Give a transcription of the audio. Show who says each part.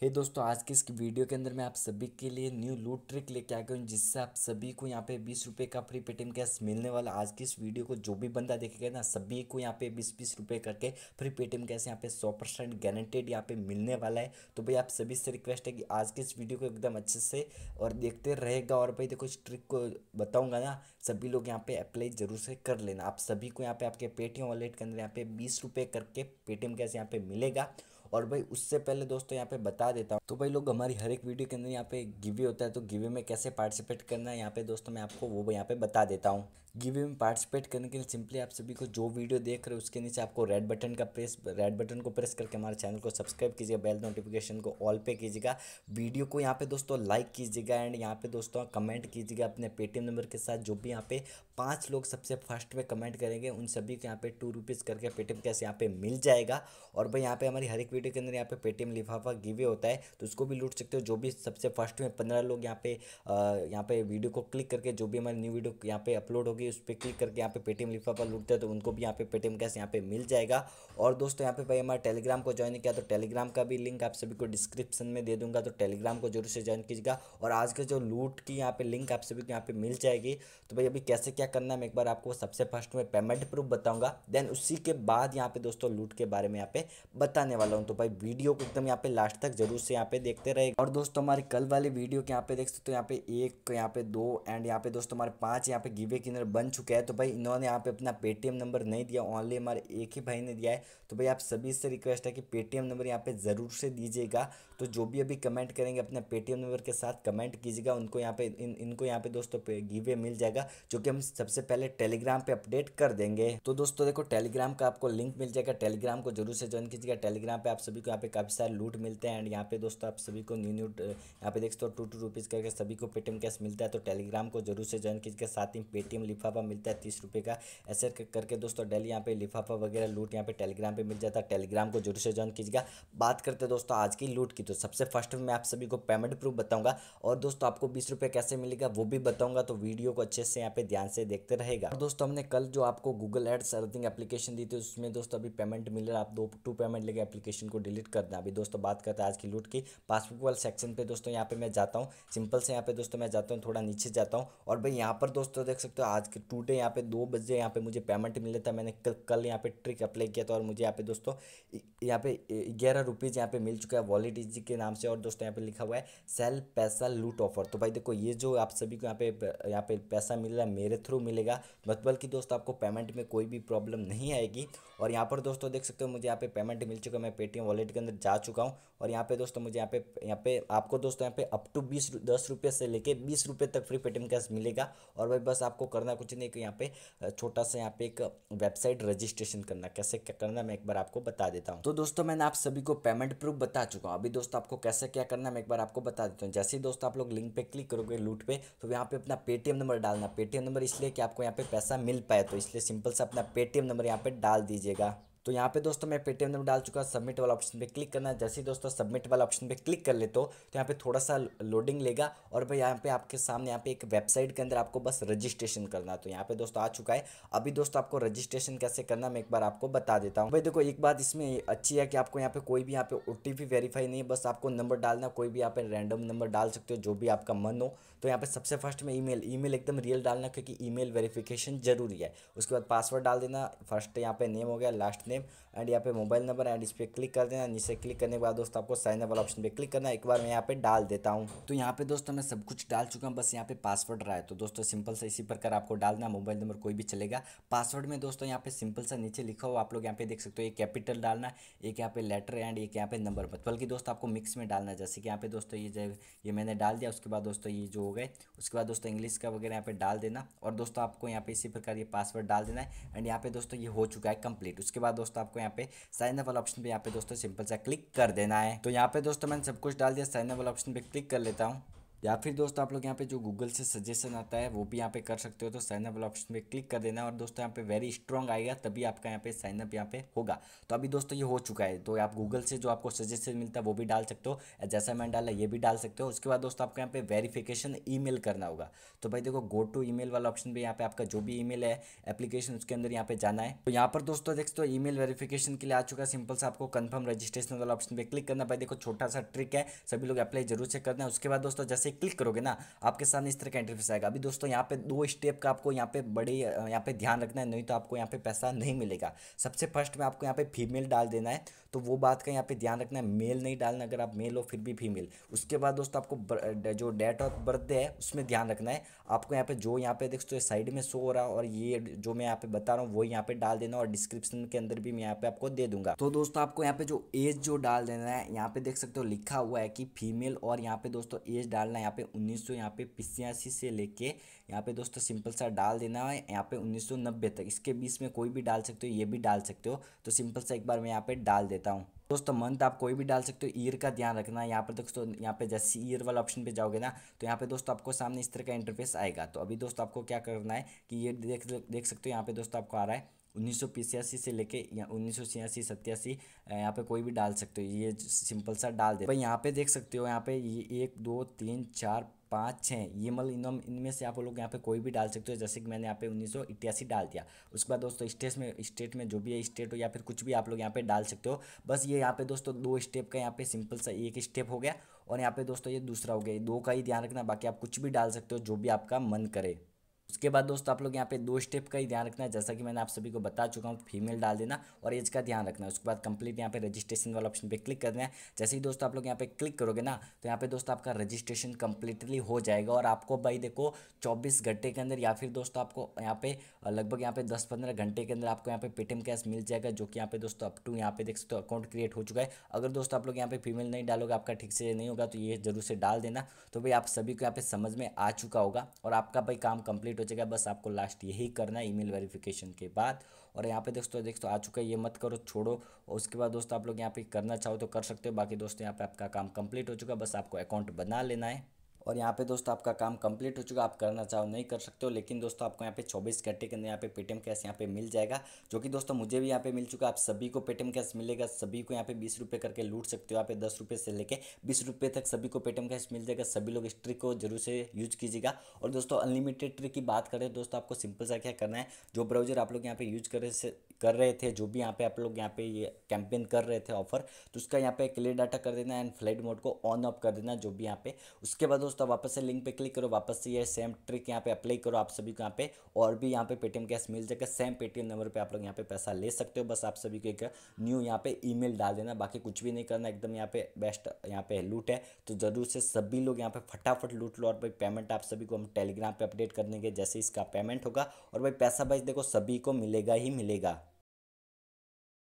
Speaker 1: हे hey दोस्तों आज के इस वीडियो के अंदर मैं आप सभी के लिए न्यू लूट ट्रिक लेके आ गया हूँ जिससे आप सभी को यहाँ पे बीस रुपये का फ्री पेटीएम कैश मिलने वाला आज की इस वीडियो को जो भी बंदा देखेगा ना सभी को यहाँ पे बीस बीस रुपये करके फ्री पेटीएम कैश यहाँ पे सौ परसेंट गारंटेड यहाँ पे मिलने वाला है तो भाई आप सभी से रिक्वेस्ट है कि आज के इस वीडियो को एकदम अच्छे से और देखते रहेगा और भाई देखो इस ट्रिक को बताऊँगा ना सभी लोग यहाँ पे अप्लाई जरूर से कर लेना आप सभी को यहाँ पे आपके पेटीएम वॉलेट के अंदर यहाँ पे बीस करके पेटीएम कैश यहाँ पे मिलेगा और भाई उससे पहले दोस्तों यहाँ पे बता देता हूँ तो भाई लोग हमारी हर एक वीडियो के अंदर यहाँ पे गिवे होता है तो गिवे में कैसे पार्टिसिपेट करना है यहाँ पे दोस्तों मैं आपको वो यहाँ पे बता देता हूँ गिवे में पार्टिसिपेट करने के लिए सिंपली आप सभी को जो वीडियो देख रहे हो उसके नीचे आपको रेड बटन का प्रेस रेड बटन को प्रेस करके हमारे चैनल को सब्सक्राइब कीजिएगा बेल नोटिफिकेशन को ऑल पे कीजिएगा वीडियो को यहाँ पे दोस्तों लाइक कीजिएगा एंड यहाँ पे दोस्तों कमेंट कीजिएगा अपने पेटीएम नंबर के साथ जो भी यहाँ पे पाँच लोग सबसे फर्स्ट में कमेंट करेंगे उन सभी को यहाँ पे टू रुपीज़ करके पेटीएम कैसे यहाँ पे मिल जाएगा और भाई यहाँ पे हमारी हर एक वीडियो के अंदर यहाँ पे पेटीएम लिफाफा गिवे होता है तो उसको भी लूट सकते हो जो भी सबसे फर्स्ट में पंद्रह लोग यहाँ पे यहाँ पे वीडियो को क्लिक करके जो भी हमारी न्यू वीडियो यहाँ पे अपलोड होगी होगी उस पर क्लिक करके यहाँ पे पेटीएम लिफाफा लूटते हैं तो उनको भी यहाँ पे पेटीएम कैश यहाँ पे मिल जाएगा और दोस्तों यहाँ पे भाई हमारे टेलीग्राम को ज्वाइन किया तो टेलीग्राम का भी लिंक आप सभी को डिस्क्रिप्शन में दे दूंगा तो टेलीग्राम को जरूर से ज्वाइन कीजिएगा और आज के जो लूट की यहाँ पे लिंक आप सभी को यहाँ पे मिल जाएगी तो भाई अभी कैसे क्या करना है मैं एक बार आपको सबसे फर्स्ट में पेमेंट प्रूफ बताऊंगा देन उसी के बाद यहाँ पे दोस्तों लूट के बारे में यहाँ पे बताने वाला हूँ तो भाई वीडियो को एकदम यहाँ पे लास्ट तक जरूर से यहाँ पे देखते रहे और दोस्तों हमारे कल वाले वीडियो के यहाँ पे देख सकते हो यहाँ पे एक यहाँ पे दो एंड यहाँ पे दोस्तों हमारे पांच यहाँ पे गिवे किनर बन चुका है तो भाई इन्होंने यहाँ पे अपना पेटीएम नंबर नहीं दिया ऑनली हमारे एक ही भाई ने दिया है तो भाई आप सभी से रिक्वेस्ट है कि पेटीएम नंबर यहाँ पे ज़रूर से दीजिएगा तो जो भी अभी कमेंट करेंगे अपने पेटीएम नंबर के साथ कमेंट कीजिएगा उनको यहाँ पे इन, इनको यहाँ पे दोस्तों गिवे मिल जाएगा जो कि हम सबसे पहले टेलीग्राम पे अपडेट कर देंगे तो दोस्तों देखो टेलीग्राम का आपको लिंक मिल जाएगा टेलीग्राम को जरूर से ज्वाइन कीजिएगा टेलीग्राम पे आप सभी को यहाँ पे काफ़ी सारे लूट मिलते हैं एंड यहाँ पे दोस्तों आप सभी को न्यू न्यू यहाँ पे देखते हो टू टू रुपीज़ करके सभी को पेटीएम कैश मिलता है तो टेलीग्राम को जरूर से ज्वाइन कीजिएगा साथ ही पेटीएम लिफा लिफाफा मिलता है तीस रुपये का ऐसे करके दोस्तों डेली यहाँ पे लिफाफा वगैरह लूट यहाँ पे टेलीग्राम पे मिल जाता है टेलीग्राम को जरूर से ज्वाइन कीजिएगा बात करते हैं दोस्तों आज की लूट की तो सबसे फर्स्ट में आप सभी को पेमेंट प्रूफ बताऊंगा और दोस्तों आपको बीस रुपये कैसे मिलेगा वो भी बताऊंगा तो वीडियो को अच्छे से यहाँ पे ध्यान से देखते रहेगा और दोस्तों हमने कल जो आपको गूगल एड सर्विंग एप्लीकेशन दी थी उसमें दोस्तों अभी पेमेंट मिल रहा है आप दो टू पेमेंट लेके एप्लीकेशन को डिलीट कर करना अभी दोस्तों बात करते हैं आज की लूट की पासबुक वाले सेक्शन पे दोस्तों यहाँ पे मैं जाता हूँ सिंपल से यहाँ पे दोस्तों मैं जाता हूँ थोड़ा नीचे जाता हूँ और भाई यहाँ पर दोस्तों देख सकते हो आज आज के टूटे यहाँ पे दो बजे यहाँ पे मुझे पेमेंट मिला था मैंने कल कल यहाँ पे ट्रिक अप्लाई किया था और मुझे यहाँ पे दोस्तों यहाँ पे ग्यारह रुपीज़ यहाँ पे मिल चुका है वॉलेट इजी के नाम से और दोस्तों यहाँ पे लिखा हुआ है सेल पैसा लूट ऑफर तो भाई देखो ये जो आप सभी को यहाँ पे यहाँ पे पैसा मिल रहा है मेरे थ्रू मिलेगा बस बल्कि दोस्तों आपको पेमेंट में कोई भी प्रॉब्लम नहीं आएगी और यहाँ पर दोस्तों देख सकते हो मुझे यहाँ पे पेमेंट मिल चुका है मैं पेटीएम वॉलेट के अंदर जा चुका हूँ और यहाँ पे दोस्तों मुझे यहाँ पे यहाँ पे आपको दोस्तों यहाँ पे अप टू बीस दस रुपये से लेके बीस रुपये तक फ्री पेटीएम कैश मिलेगा और भाई बस आपको करना कुछ नहीं एक यहाँ पे छोटा सा यहाँ पे एक वेबसाइट रजिस्ट्रेशन करना कैसे क्या करना मैं एक बार आपको बता देता हूँ तो दोस्तों मैंने आप सभी को पेमेंट प्रूफ बता चुका हूँ अभी दोस्तों आपको कैसे क्या करना मैं एक बार आपको बता देता हूँ जैसे ही दोस्तों आप लोग लिंक पे क्लिक करोगे लूट पे तो यहाँ पे अपना पेटीएम नंबर डालना पेटीएम नंबर इसलिए कि आपको यहाँ पे पैसा मिल पाए तो इसलिए सिंपल से अपना पेटीएम नंबर यहाँ पे डाल दीजिएगा तो यहाँ पे दोस्तों मैं पेटीएम नंबर डाल चुका सबमिट वाला ऑप्शन पे क्लिक करना जैसे ही दोस्तों सबमिट वाला ऑप्शन पे क्लिक कर लेते हो तो यहाँ पे थोड़ा सा लोडिंग लेगा और भाई यहाँ पे आपके सामने यहाँ पे एक वेबसाइट के अंदर आपको बस रजिस्ट्रेशन करना है तो यहाँ पे दोस्तों आ चुका है अभी दोस्तों आपको रजिस्ट्रेशन कैसे करना मैं एक बार आपको बता देता हूँ भाई देखो एक बात इसमें अच्छी है कि आपको यहाँ पे कोई भी यहाँ पे ओ वेरीफाई नहीं है बस आपको नंबर डालना कोई भी यहाँ पे रैंडम नंबर डाल सकते हो जो भी आपका मन हो तो यहाँ पे सबसे फर्स्ट में ईमेल ईमेल एकदम रियल डालना क्योंकि ईमेल वेरिफिकेशन जरूरी है उसके बाद पासवर्ड डाल देना फर्स्ट यहाँ पे नेम हो गया लास्ट नेम नेम एंड यहाँ पे मोबाइल नंबर एंड इस पर क्लिक कर देना नीचे क्लिक करने के बाद दोस्तों आपको साइन अप वाला ऑप्शन पे क्लिक करना एक बार मैं यहाँ पे डाल देता हूँ तो यहाँ पे दोस्तों मैं सब कुछ डाल चुका हूँ बस यहाँ पे पासवर्ड रहा है तो दोस्तों सिंपल सा इसी प्रकार आपको डालना मोबाइल नंबर कोई भी चलेगा पासवर्ड में दोस्तों यहाँ पे सिंपल सा नीचे लिखा हुआ आप लोग यहाँ पे देख सकते हो एक कैपिटल डालना एक यहाँ पे लेटर एंड एक यहाँ पे नंबर मत बल्कि दोस्तों आपको मिक्स में डालना जैसे कि यहाँ पे दोस्तों ये ये मैंने डाल दिया उसके बाद दोस्तों ये जो हो गए उसके बाद दोस्तों इंग्लिश का वगैरह यहाँ पे डाल देना और दोस्तों आपको यहाँ पे इसी प्रकार ये पासवर्ड डाल देना है एंड यहाँ पे दोस्तों ये हो चुका है कंप्लीट उसके बाद दोस्तों आपको यहाँ पे साइन अप वाला ऑप्शन पे यहाँ पे दोस्तों सिंपल सा क्लिक कर देना है तो यहाँ पे दोस्तों मैंने सब कुछ डाल दिया साइन अप वाला ऑप्शन पे क्लिक कर लेता हूँ या फिर दोस्तों आप लोग यहाँ पे जो गूगल से सजेशन आता है वो भी यहाँ पे कर सकते हो तो साइन अप ऑप्शन पे क्लिक कर देना और दोस्तों यहाँ पे वेरी स्ट्रॉन्ग आएगा तभी आपका यहाँ पे साइन अप यहाँ पे होगा तो अभी दोस्तों ये हो चुका है तो आप गूगल से जो आपको सजेशन मिलता है वो भी डाल सकते हो जैसा मैंने डाला ये भी डाल सकते हो उसके बाद दोस्तों आपको यहाँ पे वेरीफिकेशन ई करना होगा तो भाई देखो गो टू ई वाला ऑप्शन पर यहाँ पे आपका जो भी ई है एप्लीकेशन उसके अंदर यहाँ पे जाना है तो यहाँ पर दोस्तों देखते हो ई वेरीफिकेशन के लिए आ चुका है सिंपल से आपको कन्फर्म रजिस्ट्रेशन वाला ऑप्शन पर क्लिक करना भाई देखो छोटा सा ट्रिक है सभी लोग अप्लाई जरूर से करना है उसके बाद दोस्तों जैसे से क्लिक करोगे ना आपके सामने इस तरह का इंटरफेस आएगा अभी दोस्तों यहाँ पे दो स्टेप का आपको यहाँ पे बड़े यहाँ पे ध्यान रखना है नहीं तो आपको यहाँ पे पैसा नहीं मिलेगा सबसे फर्स्ट में आपको यहाँ पे फीमेल डाल देना है तो वो बात का यहाँ पे ध्यान रखना है मेल नहीं डालना अगर आप मेल हो फिर भी फीमेल उसके बाद दोस्तों आपको जो डेट ऑफ बर्थडे है उसमें ध्यान रखना है आपको यहाँ पे जो यहाँ पे देखो साइड में शो हो रहा है और ये जो मैं यहाँ पे बता रहा हूँ वो यहाँ पे डाल देना और डिस्क्रिप्शन के अंदर भी मैं यहाँ पे आपको दे दूंगा तो दोस्तों आपको यहाँ पे जो एज जो डाल देना है यहाँ पे देख सकते हो लिखा हुआ है कि फीमेल और यहाँ पे दोस्तों एज डालना करना है यहाँ पे उन्नीस सौ यहाँ पे पिछयासी से लेके यहाँ पे दोस्तों सिंपल सा डाल देना है यहाँ पे उन्नीस सौ नब्बे तक इसके बीच में कोई भी डाल सकते हो ये भी डाल सकते हो तो सिंपल सा एक बार मैं यहाँ पे डाल देता हूँ दोस्तों मंथ आप कोई भी डाल सकते हो ईयर का ध्यान रखना है यहाँ पर दोस्तों यहाँ पे जैसे ईयर वाला ऑप्शन पे जाओगे ना तो यहाँ पे दोस्तों आपको सामने इस तरह का इंटरफेस आएगा तो अभी दोस्तों आपको क्या करना है कि ये देख देख सकते हो यहाँ पे दोस्तों आपको आ रहा है उन्नीस से लेके या उन्नीस सौ छियासी सत्यासी यहाँ पे कोई भी डाल सकते हो ये सिंपल सा डाल दे भाई यहाँ पे देख सकते हो यहाँ पे ये एक दो तीन चार पाँच छः ये मतलब इन इनमें से आप लोग यहाँ पे कोई भी डाल सकते हो जैसे कि मैंने यहाँ पे उन्नीस सौ इक्यासी डाल दिया उसके बाद दोस्तों स्टेट में स्टेट में जो भी है स्टेट हो या फिर कुछ भी आप लोग यहाँ पे डाल सकते हो बस ये यहाँ पे दोस्तों दो स्टेप का यहाँ पे सिंपल सा एक स्टेप हो गया और यहाँ पे दोस्तों ये दूसरा हो गया दो का ही ध्यान रखना बाकी आप कुछ भी डाल सकते हो जो भी आपका मन करे उसके बाद दोस्तों आप लोग यहाँ पे दो स्टेप का ही ध्यान रखना है जैसा कि मैंने आप सभी को बता चुका हूँ फीमेल डाल देना और एज का ध्यान रखना है उसके बाद कंप्लीट यहाँ पे रजिस्ट्रेशन वाला ऑप्शन पे क्लिक करना है जैसे ही दोस्तों आप लोग यहाँ पे क्लिक करोगे ना तो यहाँ पे दोस्तों आपका रजिस्ट्रेशन कंप्लीटली हो जाएगा और आपको भाई देखो चौबीस घंटे के अंदर या फिर दोस्तों आपको यहाँ पे लगभग यहाँ पे दस पंद्रह घंटे के अंदर आपको यहाँ पे पेटीएम कैश मिल जाएगा जो कि यहाँ पे दोस्तों अप टू यहाँ पे देख सकते हो अकाउंट क्रिएट हो चुका है अगर दोस्तों आप लोग यहाँ पे फीमेल नहीं डालोगे आपका ठीक से नहीं होगा तो ये जरूर से डाल देना तो भाई आप सभी को यहाँ पे समझ में आ चुका होगा और आपका भाई काम कंप्लीट कंप्लीट हो जाएगा बस आपको लास्ट यही करना है ईमेल वेरिफिकेशन के बाद और यहाँ पे दोस्तों दोस्तों आ चुका है ये मत करो छोड़ो और उसके बाद दोस्तों आप लोग यहाँ पे करना चाहो तो कर सकते हो बाकी दोस्तों यहाँ पे आपका काम कंप्लीट हो चुका है बस आपको अकाउंट बना लेना है और यहाँ पे दोस्तों आपका काम कंप्लीट हो चुका आप करना चाहो नहीं कर सकते हो लेकिन दोस्तों आपको यहाँ पे 24 घंटे के अंदर यहाँ पे पेटीएम कैश यहाँ पे मिल जाएगा जो कि दोस्तों मुझे भी यहाँ पे मिल चुका आप सभी को पेटीएम कैश मिलेगा सभी को यहाँ पे बीस रुपये करके लूट सकते हो यहाँ पे दस रुपये से लेकर बीस रुपये तक सभी को पेटीएम कैश मिल जाएगा सभी लोग इस ट्रिक को जरूर से यूज कीजिएगा और दोस्तों अनलिमिटेड ट्रिक की बात करें दोस्तों आपको सिंपल सा क्या करना है जो ब्राउजर आप लोग यहाँ पे यूज करें कर रहे थे जो भी यहाँ पे आप लोग यहाँ पे ये कैंपेन कर रहे थे ऑफर तो उसका यहाँ पे क्लियर डाटा कर देना एंड फ्लाइट मोड को ऑन ऑफ कर देना जो भी यहाँ पे उसके बाद दोस्तों वापस से लिंक पे क्लिक करो वापस से ये सेम ट्रिक यहाँ पे अप्लाई करो आप सभी को यहाँ पे और भी यहाँ पे पेटीएम कैश मिल जाएगा सेम पेटीएम नंबर पर आप लोग यहाँ पे पैसा ले सकते हो बस आप सभी को एक न्यू यहाँ पे ई डाल देना बाकी कुछ भी नहीं करना एकदम यहाँ पे बेस्ट यहाँ पे लूट है तो जरूर से सभी लोग यहाँ पे फटाफट लूट लो और भाई पेमेंट आप सभी को हम टेलीग्राम पर अपडेट कर देंगे जैसे इसका पेमेंट होगा और भाई पैसा भाई देखो सभी को मिलेगा ही मिलेगा